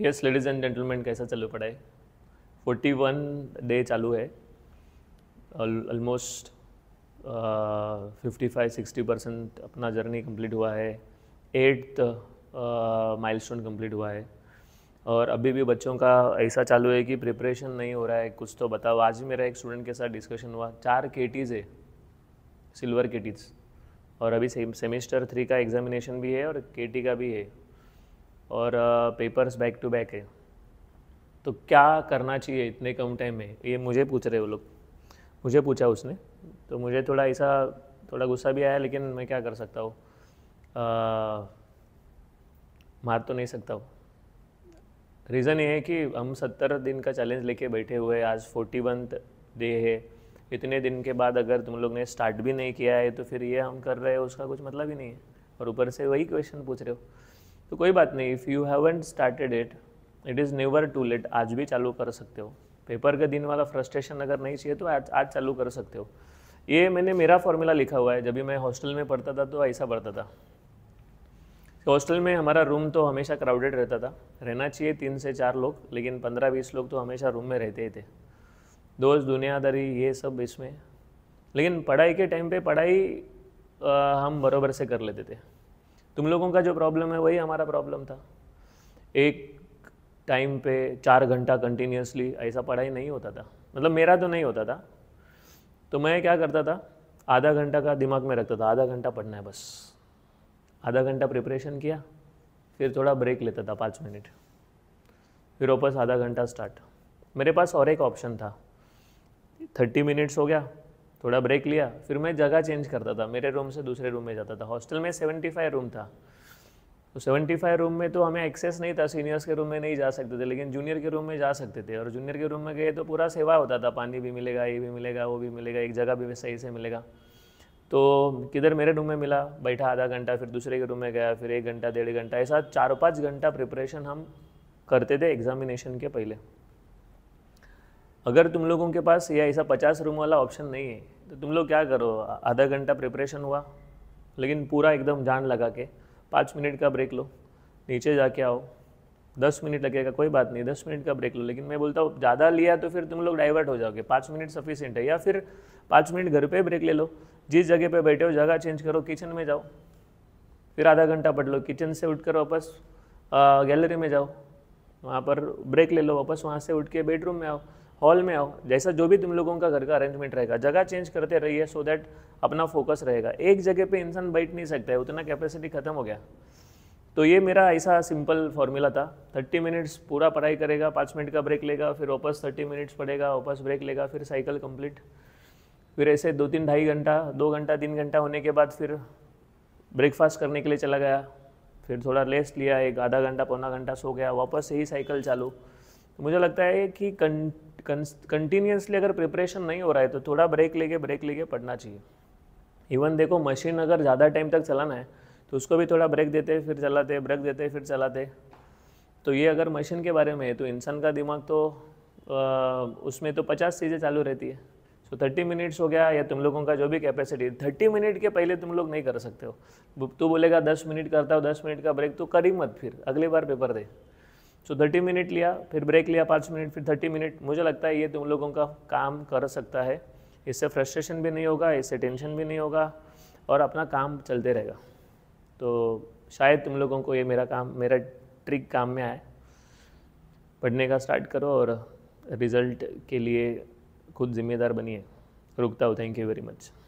yes ladies and gentleman कैसा चालू पड़ा है फोर्टी वन डे चालू है almost fifty five sixty percent अपना जर्नी कंप्लीट हुआ है एट माइल स्टोन कम्प्लीट हुआ है और अभी भी बच्चों का ऐसा चालू है कि प्रिपरेशन नहीं हो रहा है कुछ तो बताओ आज मेरा एक स्टूडेंट के साथ डिस्कशन हुआ चार टीज है सिल्वर टीज और अभी सेमेस्टर थ्री का एग्जामिनेशन भी है और टी का भी है और पेपर्स बैक टू बैक है तो क्या करना चाहिए इतने कम टाइम में ये मुझे पूछ रहे वो लोग मुझे पूछा उसने तो मुझे थोड़ा ऐसा थोड़ा गुस्सा भी आया लेकिन मैं क्या कर सकता हूँ मार तो नहीं सकता हूँ रीज़न ये है कि हम सत्तर दिन का चैलेंज लेके बैठे हुए हैं आज फोर्टी वन डे है इतने दिन के बाद अगर तुम लोग ने स्टार्ट भी नहीं किया है तो फिर ये हम कर रहे हो उसका कुछ मतलब ही नहीं है और ऊपर से वही क्वेश्चन पूछ रहे हो तो कोई बात नहीं if you haven't started it it is never too late आज भी चालू कर सकते हो पेपर के दिन वाला फ्रस्ट्रेशन अगर नहीं चाहिए तो आज आज चालू कर सकते हो ये मैंने मेरा फॉर्मूला लिखा हुआ है जब भी मैं हॉस्टल में पढ़ता था तो ऐसा पढ़ता था हॉस्टल में हमारा रूम तो हमेशा क्राउडेड रहता था रहना चाहिए तीन से चार लोग लेकिन पंद्रह बीस लोग तो हमेशा रूम में रहते ही थे दोस्त दुनियादारी ये सब इसमें लेकिन पढ़ाई के टाइम पे पढ़ाई आ, हम बराबर से कर लेते थे तुम लोगों का जो प्रॉब्लम है वही हमारा प्रॉब्लम था एक टाइम पे चार घंटा कंटिन्यूसली ऐसा पढ़ाई नहीं होता था मतलब मेरा तो नहीं होता था तो मैं क्या करता था आधा घंटा का दिमाग में रखता था आधा घंटा पढ़ना है बस आधा घंटा प्रिपरेशन किया फिर थोड़ा ब्रेक लेता था पाँच मिनट फिर वापस आधा घंटा स्टार्ट मेरे पास और एक ऑप्शन था थर्टी मिनट्स हो गया थोड़ा ब्रेक लिया फिर मैं जगह चेंज करता था मेरे रूम से दूसरे रूम में जाता था हॉस्टल में सेवेंटी फाइव रूम था तो सेवेंटी फाइव रूम में तो हमें एक्सेस नहीं था सीनियर्स के रूम में नहीं जा सकते थे लेकिन जूनियर के रूम में जा सकते थे और जूनियर के रूम में गए तो पूरा सेवा होता था पानी भी मिलेगा ये भी मिलेगा वो भी मिलेगा एक जगह भी सही से मिलेगा तो किधर मेरे रूम में मिला बैठा आधा घंटा फिर दूसरे के रूम में गया फिर एक घंटा डेढ़ घंटा ऐसा चार पाँच घंटा प्रिपरेशन हम करते थे एग्जामिनेशन के पहले अगर तुम लोगों के पास या ऐसा पचास रूम वाला ऑप्शन नहीं है तो तुम लोग क्या करो आधा घंटा प्रिपरेशन हुआ लेकिन पूरा एकदम जान लगा के पाँच मिनट का ब्रेक लो नीचे जाके आओ दस मिनट लगेगा कोई बात नहीं दस मिनट का ब्रेक लो लेकिन मैं बोलता हूँ ज़्यादा लिया तो फिर तुम लोग डाइवर्ट हो जाओगे पाँच मिनट सफिशेंट है या फिर पाँच मिनट घर पे ब्रेक ले लो जिस जगह पे बैठे हो जगह चेंज करो किचन में जाओ फिर आधा घंटा पढ़ लो किचन से उठ कर वापस गैलरी में जाओ वहाँ पर ब्रेक ले लो वापस वहाँ से उठ के बेडरूम में आओ हॉल में आओ जैसा जो भी तुम लोगों का घर का अरेंजमेंट रहेगा जगह चेंज करते रहिए सो दैट अपना फोकस रहेगा एक जगह पे इंसान बैठ नहीं सकता है उतना कैपेसिटी ख़त्म हो गया तो ये मेरा ऐसा सिंपल फॉर्मूला था थर्टी मिनट्स पूरा पढ़ाई करेगा पाँच मिनट का ब्रेक लेगा फिर वापस थर्टी मिनट्स पढ़ेगा वापस ब्रेक लेगा फिर साइकिल कंप्लीट फिर ऐसे दो तीन ढाई घंटा दो घंटा तीन घंटा होने के बाद फिर ब्रेकफास्ट करने के लिए चला गया फिर थोड़ा रेस्ट लिया एक आधा घंटा पौना घंटा सो गया वापस यही साइकिल चालू मुझे लगता है कि कंटिन्यूसली अगर प्रिपरेशन नहीं हो रहा है तो थोड़ा ब्रेक लेके ब्रेक लेके पढ़ना चाहिए इवन देखो मशीन अगर ज़्यादा टाइम तक चलाना है तो उसको भी थोड़ा ब्रेक देते फिर चलाते ब्रेक देते फिर चलाते तो ये अगर मशीन के बारे में है तो इंसान का दिमाग तो आ, उसमें तो पचास चीज़ें चालू रहती है सो थर्टी मिनट्स हो गया या तुम लोगों का जो भी कैपेसिटी है थर्टी मिनट के पहले तुम लोग नहीं कर सकते हो तू बोलेगा दस मिनट करता हो दस मिनट का ब्रेक तो कर ही मत फिर अगली बार पेपर दे सो थर्टी मिनट लिया फिर ब्रेक लिया पाँच मिनट फिर थर्टी मिनट मुझे लगता है ये तुम तो लोगों का काम कर सकता है इससे फ्रस्ट्रेशन भी नहीं होगा इससे टेंशन भी नहीं होगा और अपना काम चलते रहेगा तो शायद तुम लोगों को ये मेरा काम मेरा ट्रिक काम में आए पढ़ने का स्टार्ट करो और रिज़ल्ट के लिए खुद जिम्मेदार बनिए रुकता हूँ थैंक यू वेरी मच